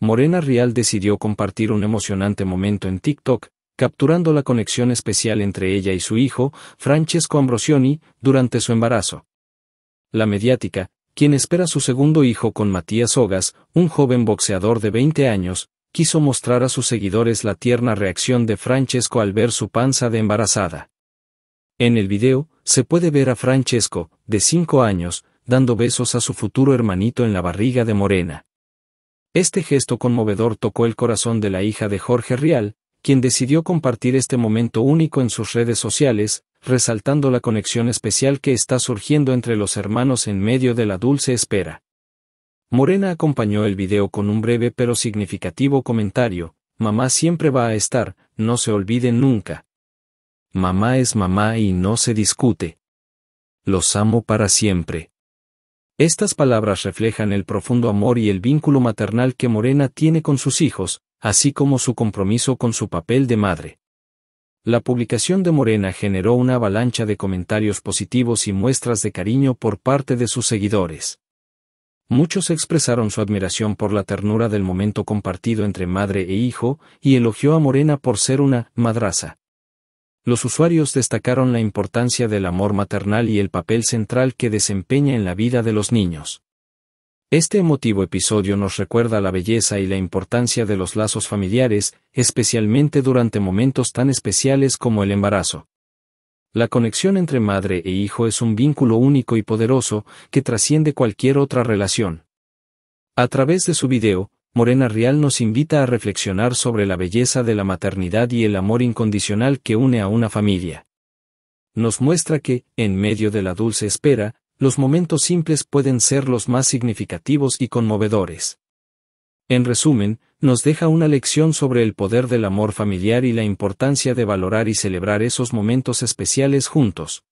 Morena Real decidió compartir un emocionante momento en TikTok, capturando la conexión especial entre ella y su hijo, Francesco Ambrosioni, durante su embarazo. La mediática, quien espera su segundo hijo con Matías Hogas, un joven boxeador de 20 años, quiso mostrar a sus seguidores la tierna reacción de Francesco al ver su panza de embarazada. En el video, se puede ver a Francesco, de 5 años, dando besos a su futuro hermanito en la barriga de Morena. Este gesto conmovedor tocó el corazón de la hija de Jorge Rial, quien decidió compartir este momento único en sus redes sociales, resaltando la conexión especial que está surgiendo entre los hermanos en medio de la dulce espera. Morena acompañó el video con un breve pero significativo comentario, Mamá siempre va a estar, no se olviden nunca. Mamá es mamá y no se discute. Los amo para siempre. Estas palabras reflejan el profundo amor y el vínculo maternal que Morena tiene con sus hijos, así como su compromiso con su papel de madre. La publicación de Morena generó una avalancha de comentarios positivos y muestras de cariño por parte de sus seguidores. Muchos expresaron su admiración por la ternura del momento compartido entre madre e hijo, y elogió a Morena por ser una madraza los usuarios destacaron la importancia del amor maternal y el papel central que desempeña en la vida de los niños. Este emotivo episodio nos recuerda la belleza y la importancia de los lazos familiares, especialmente durante momentos tan especiales como el embarazo. La conexión entre madre e hijo es un vínculo único y poderoso que trasciende cualquier otra relación. A través de su video, Morena Real nos invita a reflexionar sobre la belleza de la maternidad y el amor incondicional que une a una familia. Nos muestra que, en medio de la dulce espera, los momentos simples pueden ser los más significativos y conmovedores. En resumen, nos deja una lección sobre el poder del amor familiar y la importancia de valorar y celebrar esos momentos especiales juntos.